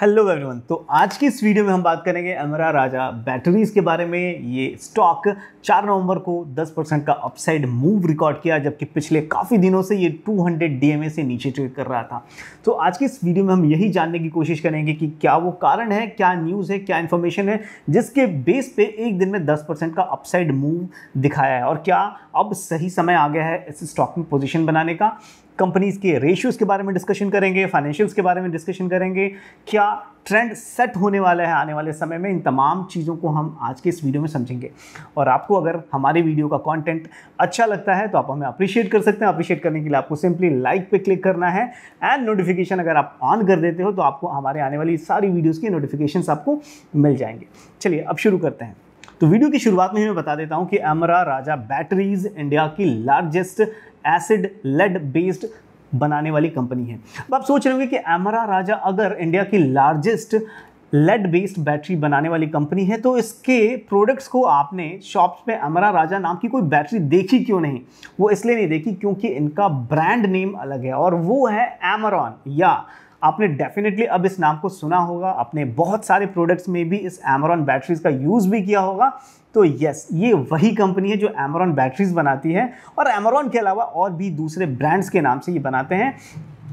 Hello everyone तो आज की इस वीडियो में हम बात करेंगे अमरा राजा बैटरीज के बारे में ये स्टॉक 4 नवंबर को 10 परसेंट का अपसाइड मूव रिकॉर्ड किया जबकि पिछले काफ़ी दिनों से ये 200 डीएमए से नीचे ट्रेड कर रहा था तो आज की इस वीडियो में हम यही जानने की कोशिश करेंगे कि क्या वो कारण है क्या न्यूज़ है क्या इन्फॉर्मेशन है जिसके बेस पे एक दिन में दस का अपसाइड मूव दिखाया है और क्या अब सही समय आ गया है इस स्टॉक में पोजिशन बनाने का कंपनीज के रेशियोज़ के बारे में डिस्कशन करेंगे फाइनेंशियल्स के बारे में डिस्कशन करेंगे क्या ट्रेंड सेट होने वाला है आने वाले समय में इन तमाम चीज़ों को हम आज के इस वीडियो में समझेंगे और आपको अगर हमारे वीडियो का कंटेंट अच्छा लगता है तो आप हमें अप्रिशिएट कर सकते हैं अप्रिशिएट करने के लिए आपको सिंपली लाइक पे क्लिक करना है एंड नोटिफिकेशन अगर आप ऑन कर देते हो तो आपको हमारे आने वाली सारी वीडियोज़ की नोटिफिकेशन आपको मिल जाएंगे चलिए अब शुरू करते हैं तो वीडियो की शुरुआत में मैं बता देता हूं कि अमरा राजा बैटरीज इंडिया की लार्जेस्ट एसिड लेड बेस्ड बनाने वाली कंपनी है अब आप सोच रहे होंगे कि अमरा राजा अगर इंडिया की लार्जेस्ट लेड बेस्ड बैटरी बनाने वाली कंपनी है तो इसके प्रोडक्ट्स को आपने शॉप्स में अमरा राजा नाम की कोई बैटरी देखी क्यों नहीं वो इसलिए नहीं देखी क्योंकि इनका ब्रांड नेम अलग है और वो है एमरॉन या आपने डेफिनेटली अब इस नाम को सुना होगा आपने बहुत सारे प्रोडक्ट्स में भी इस एमरॉन बैटरीज का यूज़ भी किया होगा तो यस ये वही कंपनी है जो एमरॉन बैटरीज बनाती है और एमरॉन के अलावा और भी दूसरे ब्रांड्स के नाम से ये बनाते हैं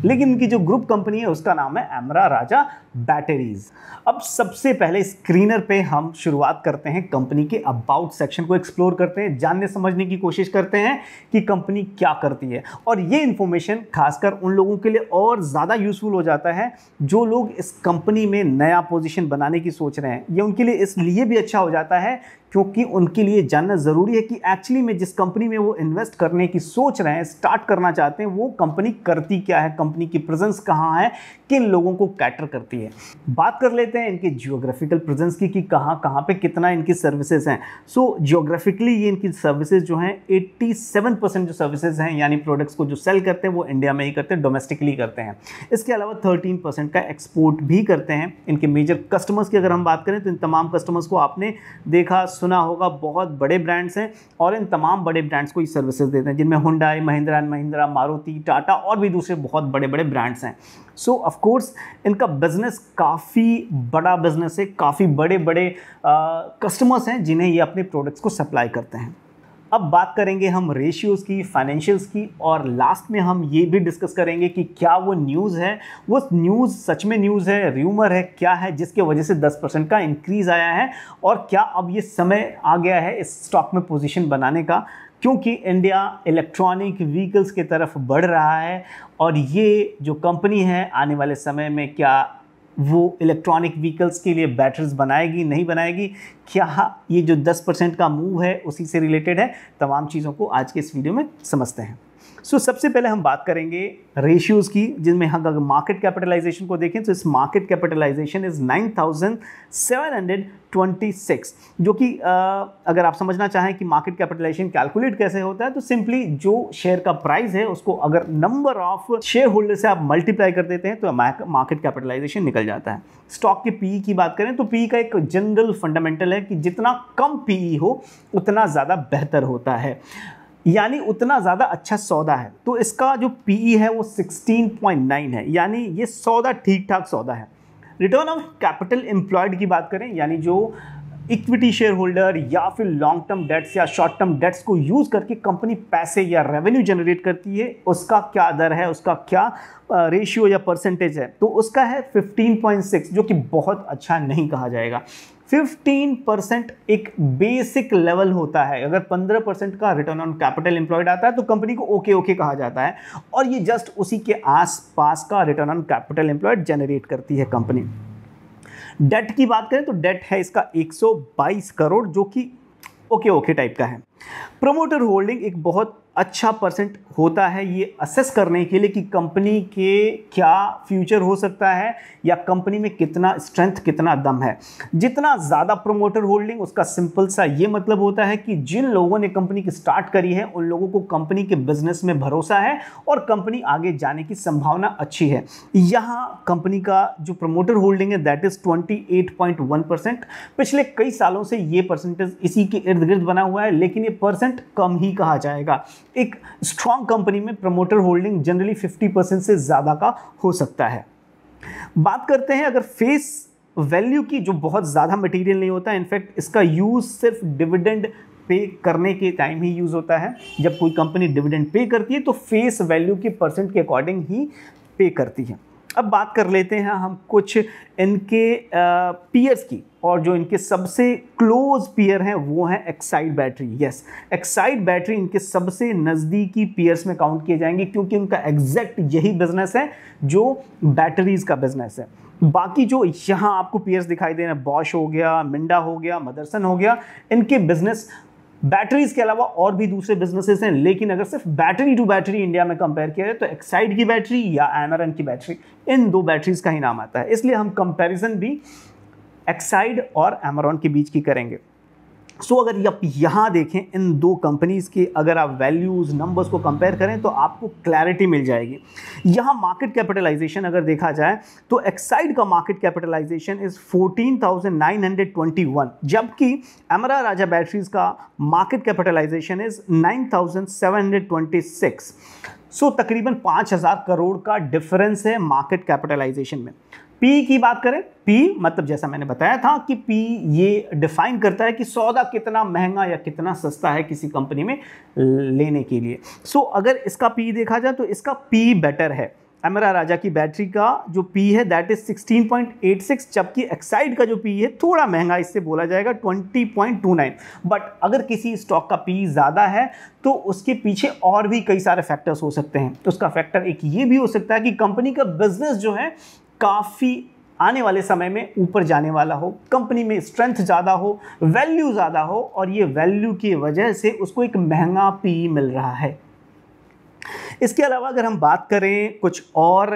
लेकिन इनकी जो ग्रुप कंपनी है उसका नाम है एमरा राजा बैटरीज अब सबसे पहले स्क्रीनर पे हम शुरुआत करते हैं कंपनी के अबाउट सेक्शन को एक्सप्लोर करते हैं जानने समझने की कोशिश करते हैं कि कंपनी क्या करती है और ये इन्फॉर्मेशन खासकर उन लोगों के लिए और ज़्यादा यूज़फुल हो जाता है जो लोग इस कंपनी में नया पोजिशन बनाने की सोच रहे हैं ये उनके लिए इसलिए भी अच्छा हो जाता है क्योंकि उनके लिए जानना ज़रूरी है कि एक्चुअली में जिस कंपनी में वो इन्वेस्ट करने की सोच रहे हैं स्टार्ट करना चाहते हैं वो कंपनी करती क्या है कंपनी की प्रेजेंस कहाँ है किन लोगों को कैटर करती है बात कर लेते हैं इनके जियोग्राफिकल प्रेजेंस की कि कहाँ कहाँ पे कितना इनकी सर्विसेज हैं सो so, जियोग्राफिकली ये इनकी सर्विसेज जो हैं एट्टी परसेंट जो सर्विसेज हैं यानी प्रोडक्ट्स को जो सेल करते हैं वो इंडिया में ही करते हैं डोमेस्टिकली करते हैं इसके अलावा थर्टीन परसेंट का एक्सपोर्ट भी करते हैं इनके मेजर कस्टमर्स की अगर हम बात करें तो इन तमाम कस्टमर्स को आपने देखा सुना होगा बहुत बड़े ब्रांड्स हैं और इन तमाम बड़े ब्रांड्स को ये सर्विसेज देते हैं जिनमें हुंडाई महिंद्रा एंड महिंद्रा मारुति टाटा और भी दूसरे बहुत बड़े बड़े ब्रांड्स हैं सो so, ऑफकोर्स इनका बिज़नेस काफ़ी बड़ा बिज़नेस है काफ़ी बड़े बड़े कस्टमर्स हैं जिन्हें ये अपने प्रोडक्ट्स को सप्लाई करते हैं अब बात करेंगे हम रेशियोज़ की फाइनेंशियल्स की और लास्ट में हम ये भी डिस्कस करेंगे कि क्या वो न्यूज़ है वो न्यूज़ सच में न्यूज़ है र्यूमर है क्या है जिसके वजह से 10 परसेंट का इंक्रीज़ आया है और क्या अब ये समय आ गया है इस स्टॉक में पोजीशन बनाने का क्योंकि इंडिया इलेक्ट्रॉनिक व्हीकल्स की तरफ बढ़ रहा है और ये जो कंपनी है आने वाले समय में क्या वो इलेक्ट्रॉनिक व्हीकल्स के लिए बैटरीज बनाएगी नहीं बनाएगी क्या ये जो 10 परसेंट का मूव है उसी से रिलेटेड है तमाम चीज़ों को आज के इस वीडियो में समझते हैं सो so, सबसे पहले हम बात करेंगे रेशियोज़ की जिनमें हम अगर मार्केट कैपिटलाइजेशन को देखें तो इस मार्केट कैपिटलाइजेशन इज़ 9,726 जो कि अगर आप समझना चाहें कि मार्केट कैपिटलाइजेशन कैलकुलेट कैसे होता है तो सिंपली जो शेयर का प्राइस है उसको अगर नंबर ऑफ शेयर होल्डर से आप मल्टीप्लाई कर देते हैं तो मार्केट कैपिटलाइजेशन निकल जाता है स्टॉक के पीई e की बात करें तो पीई e का एक जनरल फंडामेंटल है कि जितना कम पीई e हो उतना ज़्यादा बेहतर होता है यानी उतना ज़्यादा अच्छा सौदा है तो इसका जो पी e है वो 16.9 है यानी ये सौदा ठीक ठाक सौदा है रिटर्न ऑफ कैपिटल एम्प्लॉयड की बात करें यानी जो इक्विटी शेयर होल्डर या फिर लॉन्ग टर्म डेट्स या शॉर्ट टर्म डेट्स को यूज़ करके कंपनी पैसे या रेवेन्यू जनरेट करती है उसका क्या दर है उसका क्या रेशियो या परसेंटेज है तो उसका है 15.6 जो कि बहुत अच्छा नहीं कहा जाएगा 15 परसेंट एक बेसिक लेवल होता है अगर 15 परसेंट का रिटर्न ऑन कैपिटल एम्प्लॉयड आता है तो कंपनी को ओके ओके कहा जाता है और ये जस्ट उसी के आसपास का return on capital employed generate करती है कंपनी डेट की बात करें तो डेट है इसका 122 करोड़ जो कि ओके ओके टाइप का है प्रमोटर होल्डिंग एक बहुत अच्छा परसेंट होता है ये असेस करने के लिए कि कंपनी के क्या फ्यूचर हो सकता है या कंपनी में कितना स्ट्रेंथ कितना दम है जितना ज़्यादा प्रोमोटर होल्डिंग उसका सिंपल सा ये मतलब होता है कि जिन लोगों ने कंपनी की स्टार्ट करी है उन लोगों को कंपनी के बिजनेस में भरोसा है और कंपनी आगे जाने की संभावना अच्छी है यहाँ कंपनी का जो प्रमोटर होल्डिंग है दैट इज़ ट्वेंटी परसेंट पिछले कई सालों से ये परसेंटेज इसी के इर्द गिर्द बना हुआ है लेकिन ये परसेंट कम ही कहा जाएगा एक स्ट्रॉन्ग कंपनी में प्रमोटर होल्डिंग जनरली 50 परसेंट से ज़्यादा का हो सकता है बात करते हैं अगर फेस वैल्यू की जो बहुत ज़्यादा मटेरियल नहीं होता इनफैक्ट इसका यूज़ सिर्फ डिविडेंड पे करने के टाइम ही यूज़ होता है जब कोई कंपनी डिविडेंड पे करती है तो फेस वैल्यू की परसेंट के अकॉर्डिंग ही पे करती है अब बात कर लेते हैं हम कुछ इनके पीयर्स की और जो इनके सबसे क्लोज पीयर हैं वो हैं Exide battery yes Exide battery इनके सबसे नज़दीकी पीयर्स में काउंट किए जाएंगे क्योंकि उनका एग्जैक्ट यही बिजनेस है जो बैटरीज़ का बिजनेस है बाकी जो यहाँ आपको पीयर्स दिखाई दे रहे हैं बॉश हो गया मिंडा हो गया मदरसन हो गया इनके बिजनेस बैटरीज के अलावा और भी दूसरे बिजनेसेस हैं लेकिन अगर सिर्फ बैटरी टू बैटरी इंडिया में कंपेयर किया जाए तो एक्साइड की बैटरी या एमरन की बैटरी इन दो बैटरीज का ही नाम आता है इसलिए हम कंपैरिजन भी एक्साइड और एमरॉन के बीच की करेंगे सो अगर आप यहाँ देखें इन दो कंपनीज़ के अगर आप वैल्यूज़ नंबर्स को कंपेयर करें तो आपको क्लैरिटी मिल जाएगी यहाँ मार्केट कैपिटलाइजेशन अगर देखा जाए तो एक्साइड का मार्केट कैपिटलाइजेशन इज़ 14,921 जबकि अमरा राजा बैटरीज़ का market capitalization is 9,726 so so, तकरीबन 5,000 करोड़ का डिफरेंस है मार्केट कैपिटलाइजेशन में पी की बात करें पी मतलब जैसा मैंने बताया था कि पी ये डिफाइन करता है कि सौदा कितना महंगा या कितना सस्ता है किसी कंपनी में लेने के लिए सो so, अगर इसका पी देखा जाए तो इसका पी बेटर है अमरा राजा की बैटरी का जो पी है दैट इज़ 16.86 जबकि एक्साइड का जो पी है थोड़ा महंगा इससे बोला जाएगा 20.29 बट अगर किसी स्टॉक का पी ज़्यादा है तो उसके पीछे और भी कई सारे फैक्टर्स हो सकते हैं तो उसका फैक्टर एक ये भी हो सकता है कि कंपनी का बिजनेस जो है काफ़ी आने वाले समय में ऊपर जाने वाला हो कंपनी में स्ट्रेंथ ज़्यादा हो वैल्यू ज़्यादा हो और ये वैल्यू की वजह से उसको एक महंगा पी मिल रहा है इसके अलावा अगर हम बात करें कुछ और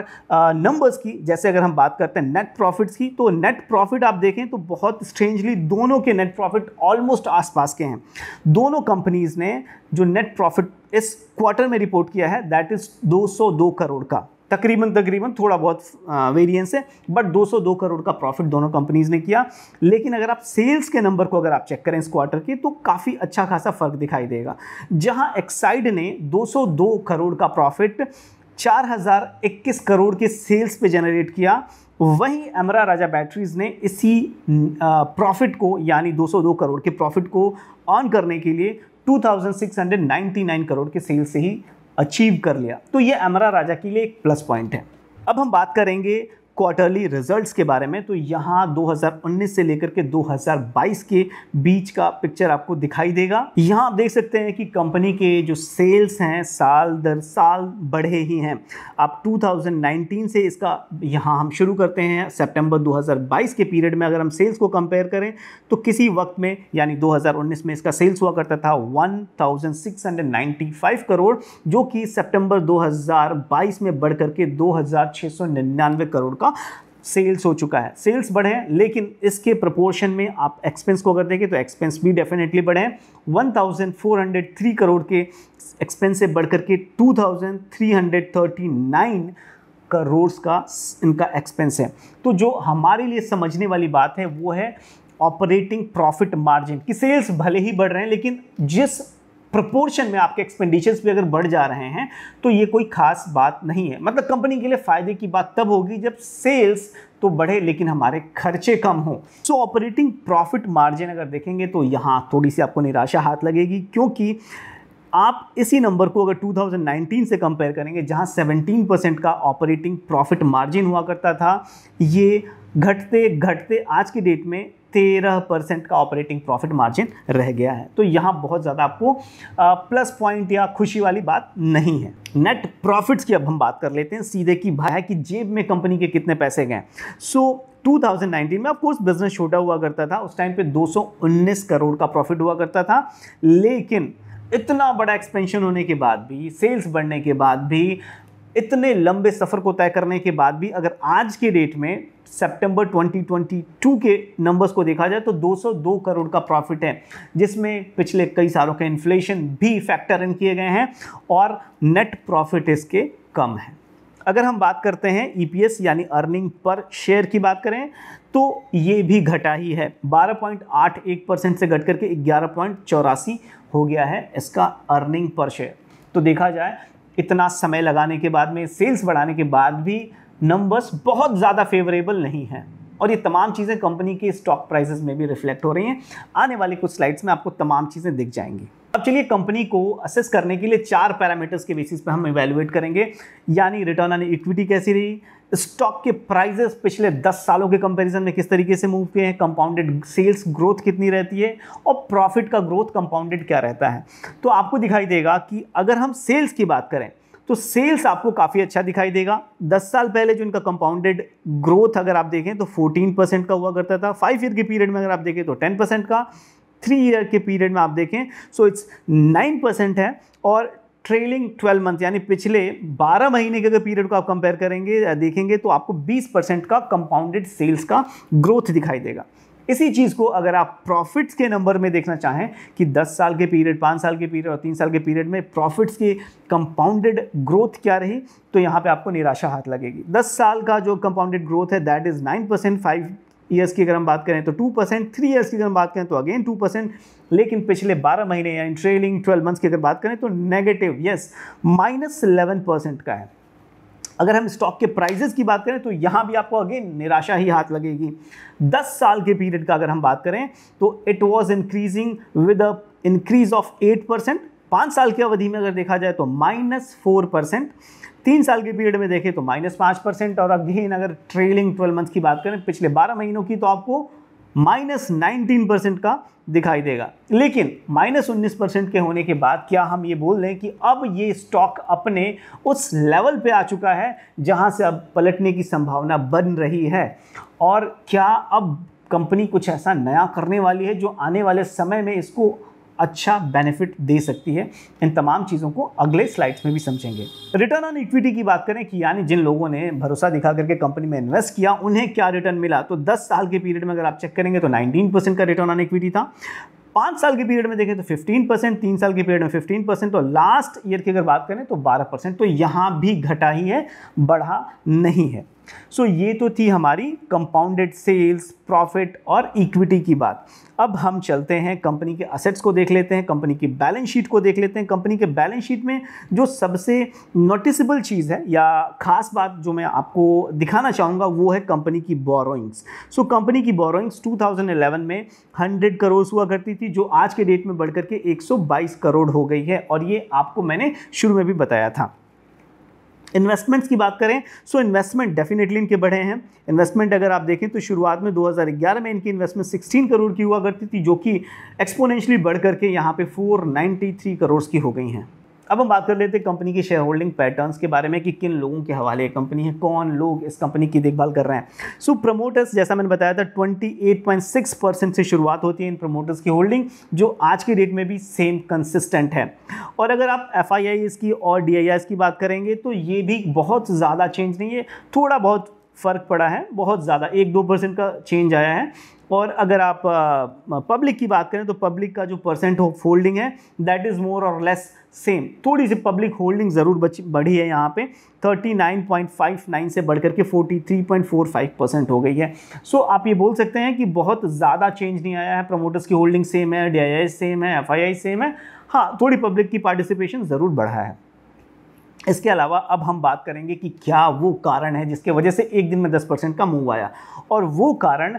नंबर्स की जैसे अगर हम बात करते हैं नेट प्रॉफिट्स की तो नेट प्रॉफिट आप देखें तो बहुत स्ट्रेंजली दोनों के नेट प्रॉफिट ऑलमोस्ट आसपास के हैं दोनों कंपनीज़ ने जो नेट प्रॉफिट इस क्वार्टर में रिपोर्ट किया है दैट इज़ 202 करोड़ का तकरीबन तकरीबन थोड़ा बहुत वेरिएंस है बट 202 करोड़ का प्रॉफिट दोनों कंपनीज ने किया लेकिन अगर आप सेल्स के नंबर को अगर आप चेक करें इस क्वार्टर के तो काफ़ी अच्छा खासा फर्क दिखाई देगा जहां एक्साइड ने 202 करोड़ का प्रॉफिट 4021 करोड़ के सेल्स पे जनरेट किया वहीं अमरा राजा बैटरीज ने इसी प्रॉफिट को यानी 202 करोड़ के प्रॉफिट को ऑन करने के लिए 2699 करोड़ के सेल से ही अचीव कर लिया तो ये अमरा राजा के लिए एक प्लस पॉइंट है अब हम बात करेंगे क्वार्टरली रिजल्ट्स के बारे में तो यहाँ 2019 से लेकर के 2022 के बीच का पिक्चर आपको दिखाई देगा यहाँ आप देख सकते हैं कि कंपनी के जो सेल्स हैं साल दर साल बढ़े ही हैं आप 2019 से इसका यहाँ हम शुरू करते हैं सितंबर 2022 के पीरियड में अगर हम सेल्स को कंपेयर करें तो किसी वक्त में यानी 2019 में इसका सेल्स हुआ करता था वन करोड़ जो कि सेप्टेम्बर दो में बढ़ करके दो करोड़ आपका सेल्स हो चुका है सेल्स बढ़े लेकिन इसके प्रपोर्शन में आप एक्सपेंस को अगर देखें तो एक्सपेंस भी डेफिनेटली बढ़े 1403 करोड़ के एक्सपेंस से बढ़ करके 2339 करोड़ का इनका एक्सपेंस है तो जो हमारे लिए समझने वाली बात है वो है ऑपरेटिंग प्रॉफिट मार्जिन कि सेल्स भले ही बढ़ रहे हैं लेकिन जिस प्रपोर्शन में आपके एक्सपेंडिचर्स भी अगर बढ़ जा रहे हैं तो ये कोई खास बात नहीं है मतलब कंपनी के लिए फ़ायदे की बात तब होगी जब सेल्स तो बढ़े लेकिन हमारे खर्चे कम हों सो ऑपरेटिंग प्रॉफिट मार्जिन अगर देखेंगे तो यहाँ थोड़ी सी आपको निराशा हाथ लगेगी क्योंकि आप इसी नंबर को अगर 2019 से कंपेयर करेंगे जहाँ 17 परसेंट का ऑपरेटिंग प्रॉफिट मार्जिन हुआ करता था ये घटते घटते आज की डेट में तेरह परसेंट का ऑपरेटिंग प्रॉफिट मार्जिन रह गया है तो यहाँ बहुत ज़्यादा आपको प्लस पॉइंट या खुशी वाली बात नहीं है नेट प्रॉफिट्स की अब हम बात कर लेते हैं सीधे की भाई कि जेब में कंपनी के कितने पैसे गए सो so, 2019 में ऑफकोर्स बिजनेस छोटा हुआ करता था उस टाइम पे 219 करोड़ का प्रॉफिट हुआ करता था लेकिन इतना बड़ा एक्सपेंशन होने के बाद भी सेल्स बढ़ने के बाद भी इतने लंबे सफ़र को तय करने के बाद भी अगर आज के डेट में सितंबर 2022 के नंबर्स को देखा जाए तो 202 करोड़ का प्रॉफिट है जिसमें पिछले कई सालों के इन्फ्लेशन भी फैक्टर इन किए गए हैं और नेट प्रॉफिट इसके कम है अगर हम बात करते हैं ईपीएस e यानी अर्निंग पर शेयर की बात करें तो ये भी घटा ही है 12.81 परसेंट से घट करके ग्यारह हो गया है इसका अर्निंग पर शेयर तो देखा जाए इतना समय लगाने के बाद में सेल्स बढ़ाने के बाद भी नंबर्स बहुत ज़्यादा फेवरेबल नहीं हैं और ये तमाम चीज़ें कंपनी के स्टॉक प्राइसेस में भी रिफ्लेक्ट हो रही हैं आने वाली कुछ स्लाइड्स में आपको तमाम चीज़ें दिख जाएंगी अब चलिए कंपनी को असेस करने के लिए चार पैरामीटर्स के बेसिस पर हम इवेलुएट करेंगे यानी रिटर्न ऑन इक्विटी कैसी रही स्टॉक के प्राइजेस पिछले 10 सालों के कंपैरिजन में किस तरीके से मूव किए हैं कंपाउंडेड सेल्स ग्रोथ कितनी रहती है और प्रॉफिट का ग्रोथ कंपाउंडेड क्या रहता है तो आपको दिखाई देगा कि अगर हम सेल्स की बात करें तो सेल्स आपको काफ़ी अच्छा दिखाई देगा 10 साल पहले जो इनका कंपाउंडेड ग्रोथ अगर आप देखें तो 14 परसेंट का हुआ करता था फाइव ईयर के पीरियड में अगर आप देखें तो 10 परसेंट का थ्री ईयर के पीरियड में आप देखें सो इट्स नाइन परसेंट है और ट्रेलिंग 12 मंथ यानी पिछले 12 महीने के अगर पीरियड को आप कंपेयर करेंगे देखेंगे तो आपको 20 परसेंट का कंपाउंडेड सेल्स का ग्रोथ दिखाई देगा इसी चीज़ को अगर आप प्रॉफिट्स के नंबर में देखना चाहें कि 10 साल के पीरियड 5 साल के पीरियड और 3 साल के पीरियड में प्रॉफिट्स की कंपाउंडेड ग्रोथ क्या रही तो यहाँ पे आपको निराशा हाथ लगेगी 10 साल का जो कंपाउंडेड ग्रोथ है that is 9 percent five years की अगर हम बात करें तो टू परसेंट थ्री ईयर्स की अगर हम बात करें तो अगेन टू परसेंट लेकिन पिछले बारह महीने इन ट्रेलिंग ट्वेल्व मंथ्स की अगर बात करें तो negative yes minus eleven percent का है अगर हम स्टॉक के प्राइजेस की बात करें तो यहाँ भी आपको अगेन निराशा ही हाथ लगेगी 10 साल के पीरियड का अगर हम बात करें तो it was increasing with a increase of eight percent पाँच साल की अवधि में अगर देखा जाए तो माइनस फोर परसेंट तीन साल के पीरियड में देखें तो माइनस पाँच परसेंट और अगेन अगर ट्रेलिंग ट्वेल्व मंथ की बात करें पिछले बारह महीनों की तो आपको माइनस नाइनटीन परसेंट का दिखाई देगा लेकिन माइनस उन्नीस परसेंट के होने के बाद क्या हम ये बोल रहे हैं कि अब ये स्टॉक अपने उस लेवल पे आ चुका है जहाँ से अब पलटने की संभावना बन रही है और क्या अब कंपनी कुछ ऐसा नया करने वाली है जो आने वाले समय में इसको अच्छा बेनिफिट दे सकती है इन तमाम चीज़ों को अगले स्लाइड्स में भी समझेंगे रिटर्न ऑन इक्विटी की बात करें कि यानी जिन लोगों ने भरोसा दिखा करके कंपनी में इन्वेस्ट किया उन्हें क्या रिटर्न मिला तो 10 साल के पीरियड में अगर आप चेक करेंगे तो 19 परसेंट का रिटर्न ऑन इक्विटी था पाँच साल के पीरियड में देखें तो 15 परसेंट तीन साल के पीरियड में 15 परसेंट और लास्ट ईयर की अगर बात करें तो 12 परसेंट तो यहाँ भी घटा ही है बढ़ा नहीं है सो so, ये तो थी हमारी कंपाउंडेड सेल्स प्रॉफिट और इक्विटी की बात अब हम चलते हैं कंपनी के असेट्स को देख लेते हैं कंपनी की बैलेंस शीट को देख लेते हैं कंपनी के बैलेंस शीट में जो सबसे नोटिसबल चीज़ है या खास बात जो मैं आपको दिखाना चाहूँगा वो है कंपनी की बोरोइंग्स सो so, कंपनी की बोरोइंग्स 2011 में 100 करोड़ हुआ करती थी जो आज के डेट में बढ़ करके 122 करोड़ हो गई है और ये आपको मैंने शुरू में भी बताया था इन्वेस्टमेंट्स की बात करें सो इन्वेस्टमेंट डेफिनेटली इनके बढ़े हैं इन्वेस्टमेंट अगर आप देखें तो शुरुआत में 2011 में इनकी इन्वेस्टमेंट 16 करोड़ की हुआ करती थी जो कि एक्सपोनेंशियली बढ़ करके यहाँ पे 493 करोड़ की हो गई हैं अब हम बात कर लेते हैं कंपनी की शेयर होल्डिंग पैटर्न्स के बारे में कि किन लोगों के हवाले कंपनी है कौन लोग इस कंपनी की देखभाल कर रहे हैं सो so, प्रमोटर्स जैसा मैंने बताया था 28.6 परसेंट से शुरुआत होती है इन प्रमोटर्स की होल्डिंग जो आज के डेट में भी सेम कंसिस्टेंट है और अगर आप एफ की और डी की बात करेंगे तो ये भी बहुत ज़्यादा चेंज नहीं है थोड़ा बहुत फ़र्क पड़ा है बहुत ज़्यादा एक दो परसेंट का चेंज आया है और अगर आप पब्लिक की बात करें तो पब्लिक का जो परसेंट ऑफ होल्डिंग है दैट इज़ मोर और लेस सेम थोड़ी सी पब्लिक होल्डिंग ज़रूर बढ़ी है यहाँ पे 39.59 से बढ़कर के 43.45 परसेंट हो गई है सो so, आप ये बोल सकते हैं कि बहुत ज़्यादा चेंज नहीं आया है प्रमोटर्स की होल्डिंग सेम है डी सेम है एफ सेम है हाँ थोड़ी पब्लिक की पार्टिसिपेशन ज़रूर बढ़ा है इसके अलावा अब हम बात करेंगे कि क्या वो कारण है जिसके वजह से एक दिन में 10 परसेंट का मूव आया और वो कारण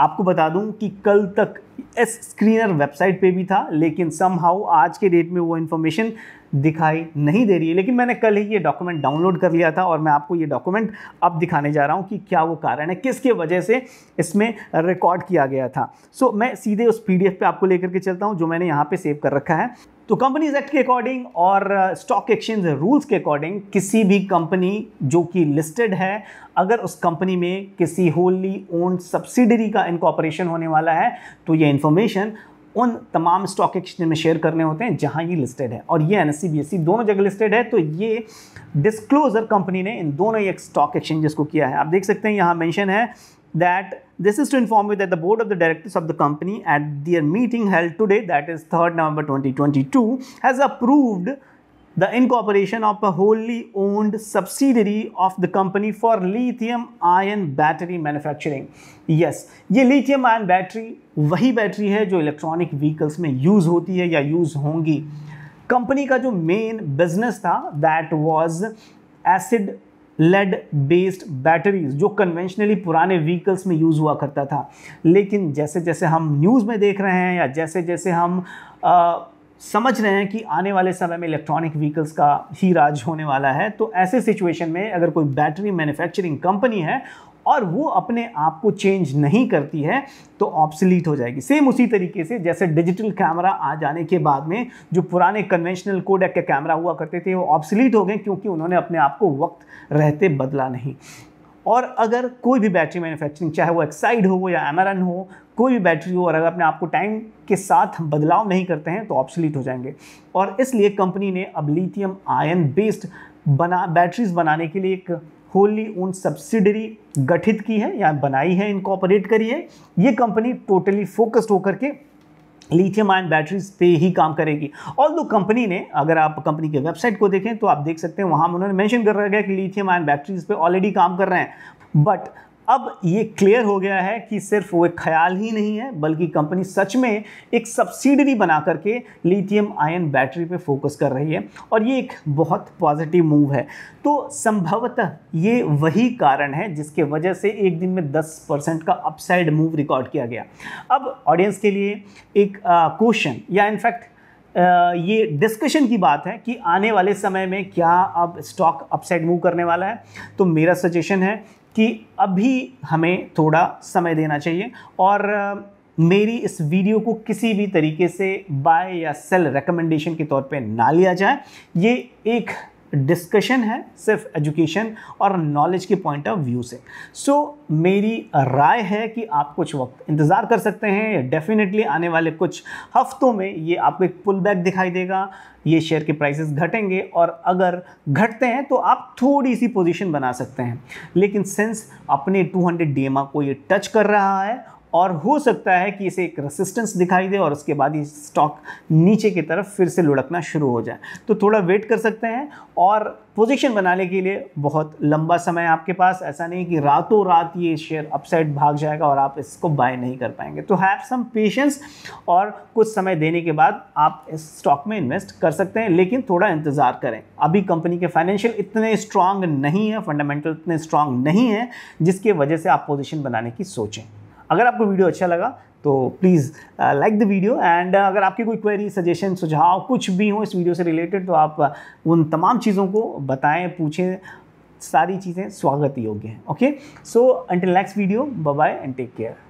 आपको बता दूं कि कल तक एस स्क्रीनर वेबसाइट पे भी था लेकिन सम हाउ आज के डेट में वो इन्फॉर्मेशन दिखाई नहीं दे रही है लेकिन मैंने कल ही ये डॉक्यूमेंट डाउनलोड कर लिया था और मैं आपको ये डॉक्यूमेंट अब दिखाने जा रहा हूँ कि क्या वो कारण है किसके वजह से इसमें रिकॉर्ड किया गया था सो so, मैं सीधे उस पी पे आपको लेकर के चलता हूँ जो मैंने यहाँ पर सेव कर रखा है तो कंपनीज एक्ट के अकॉर्डिंग और स्टॉक एक्सचेंज रूल्स के अकॉर्डिंग किसी भी कंपनी जो कि लिस्टेड है अगर उस कंपनी में किसी होली ओन्ड सब्सिडरी का इनकॉपरेशन होने वाला है तो ये इन्फॉर्मेशन उन तमाम स्टॉक एक्सचेंज में शेयर करने होते हैं जहां ये लिस्टेड है और ये एन एस e e दोनों जगह लिस्टेड है तो ये डिस्क्लोजर कंपनी ने इन दोनों ही एक स्टॉक एक्सचेंजेस को किया है आप देख सकते हैं यहाँ मैंशन है that This is to inform you that the board of the directors of the company at their meeting held today, that is 3rd November 2022, has approved the incorporation of a wholly owned subsidiary of the company for lithium ion battery manufacturing. Yes, ये lithium ion battery वही battery है जो electronic vehicles में use होती है या use होंगी Company का जो main business था that was acid. Lead based batteries जो कन्वेंशनली पुराने व्हीकल्स में यूज़ हुआ करता था लेकिन जैसे जैसे हम न्यूज़ में देख रहे हैं या जैसे जैसे हम आ, समझ रहे हैं कि आने वाले समय में इलेक्ट्रॉनिक व्हीकल्स का ही राज होने वाला है तो ऐसे सिचुएशन में अगर कोई बैटरी मैन्युफैक्चरिंग कंपनी है और वो अपने आप को चेंज नहीं करती है तो ऑप्सलीट हो जाएगी सेम उसी तरीके से जैसे डिजिटल कैमरा आ जाने के बाद में जो पुराने कन्वेंशनल कोडेक के कैमरा हुआ करते थे वो ऑप्सलीट हो गए क्योंकि उन्होंने अपने आप को वक्त रहते बदला नहीं और अगर कोई भी बैटरी मैन्युफैक्चरिंग चाहे वो एक्साइड हो या एमरन हो कोई भी बैटरी हो और अगर अपने आप को टाइम के साथ बदलाव नहीं करते हैं तो ऑप्सलीट हो जाएंगे और इसलिए कंपनी ने अब लिथियम आयन बेस्ड बना बैटरीज बनाने के लिए एक होली उन सब्सिडरी गठित की है या बनाई है ऑपरेट करी है ये कंपनी टोटली फोकस्ड होकर के लिथियम आयन बैटरीज पे ही काम करेगी ऑल दो कंपनी ने अगर आप कंपनी के वेबसाइट को देखें तो आप देख सकते हैं वहाँ उन्होंने मेंशन कर रखा है कि लिथियम आयन बैटरीज पे ऑलरेडी काम कर रहे हैं बट अब ये क्लियर हो गया है कि सिर्फ वो ख्याल ही नहीं है बल्कि कंपनी सच में एक सब्सिडरी बना करके लिथियम आयन बैटरी पे फोकस कर रही है और ये एक बहुत पॉजिटिव मूव है तो संभवतः ये वही कारण है जिसके वजह से एक दिन में 10 परसेंट का अपसाइड मूव रिकॉर्ड किया गया अब ऑडियंस के लिए एक क्वेश्चन या इनफैक्ट ये डिस्कशन की बात है कि आने वाले समय में क्या अब स्टॉक अपसाइड मूव करने वाला है तो मेरा सजेशन है कि अभी हमें थोड़ा समय देना चाहिए और मेरी इस वीडियो को किसी भी तरीके से बाय या सेल रिकमेंडेशन के तौर पे ना लिया जाए ये एक डिस्कशन है सिर्फ एजुकेशन और नॉलेज के पॉइंट ऑफ व्यू से सो so, मेरी राय है कि आप कुछ वक्त इंतज़ार कर सकते हैं डेफिनेटली आने वाले कुछ हफ्तों में ये आपको एक पुल बैक दिखाई देगा ये शेयर के प्राइसेस घटेंगे और अगर घटते हैं तो आप थोड़ी सी पोजीशन बना सकते हैं लेकिन सिंस अपने 200 हंड्रेड को ये टच कर रहा है और हो सकता है कि इसे एक रेसिस्टेंस दिखाई दे और उसके बाद ये स्टॉक नीचे की तरफ फिर से लुढ़कना शुरू हो जाए तो थोड़ा वेट कर सकते हैं और पोजीशन बनाने के लिए बहुत लंबा समय आपके पास ऐसा नहीं कि रातों रात ये शेयर अपसाइड भाग जाएगा और आप इसको बाय नहीं कर पाएंगे तो हैव सम पेशेंस और कुछ समय देने के बाद आप इस स्टॉक में इन्वेस्ट कर सकते हैं लेकिन थोड़ा इंतज़ार करें अभी कंपनी के फाइनेंशियल इतने स्ट्रांग नहीं है फंडामेंटल इतने स्ट्रांग नहीं है जिसके वजह से आप पोजिशन बनाने की सोचें अगर आपको वीडियो अच्छा लगा तो please like the video and अगर आपकी कोई क्वेरी सजेशन सुझाव कुछ भी हो इस वीडियो से रिलेटेड तो आप uh, उन तमाम चीज़ों को बताएं पूछें सारी चीज़ें स्वागत योग्य हैं okay so until next video bye and take care